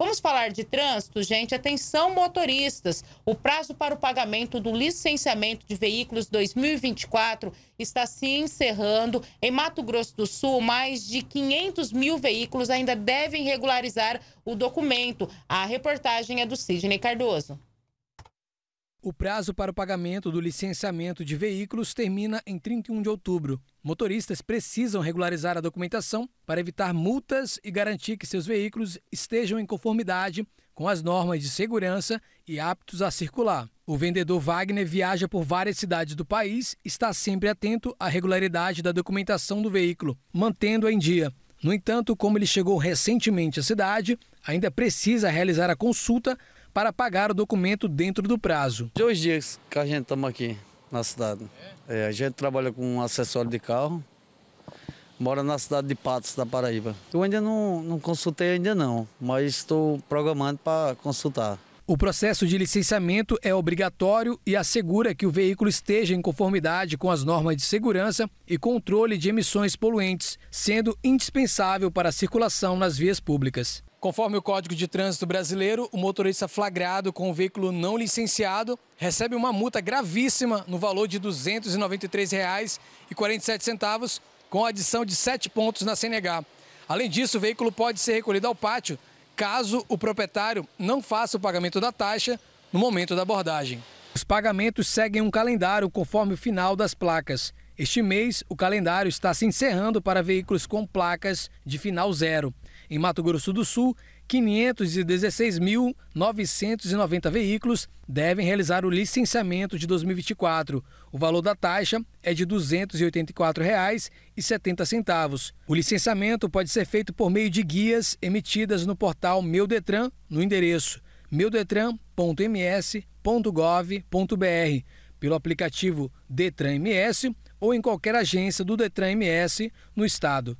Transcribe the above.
Vamos falar de trânsito, gente? Atenção, motoristas. O prazo para o pagamento do licenciamento de veículos 2024 está se encerrando. Em Mato Grosso do Sul, mais de 500 mil veículos ainda devem regularizar o documento. A reportagem é do Sidney Cardoso. O prazo para o pagamento do licenciamento de veículos termina em 31 de outubro. Motoristas precisam regularizar a documentação para evitar multas e garantir que seus veículos estejam em conformidade com as normas de segurança e aptos a circular. O vendedor Wagner viaja por várias cidades do país, está sempre atento à regularidade da documentação do veículo, mantendo-a em dia. No entanto, como ele chegou recentemente à cidade, ainda precisa realizar a consulta para pagar o documento dentro do prazo. Dois dias que a gente estamos aqui na cidade. É? é, a gente trabalha com um acessório de carro, mora na cidade de Patos, da Paraíba. Eu ainda não, não consultei ainda não, mas estou programando para consultar. O processo de licenciamento é obrigatório e assegura que o veículo esteja em conformidade com as normas de segurança e controle de emissões poluentes, sendo indispensável para a circulação nas vias públicas. Conforme o Código de Trânsito Brasileiro, o motorista flagrado com o um veículo não licenciado recebe uma multa gravíssima no valor de R$ 293,47, com adição de sete pontos na CNH. Além disso, o veículo pode ser recolhido ao pátio caso o proprietário não faça o pagamento da taxa no momento da abordagem. Os pagamentos seguem um calendário conforme o final das placas. Este mês, o calendário está se encerrando para veículos com placas de final zero. Em Mato Grosso do Sul, 516.990 veículos devem realizar o licenciamento de 2024. O valor da taxa é de R$ 284,70. O licenciamento pode ser feito por meio de guias emitidas no portal Meu Detran, no endereço meudetran.ms.gov.br, pelo aplicativo Detran MS ou em qualquer agência do Detran MS no estado.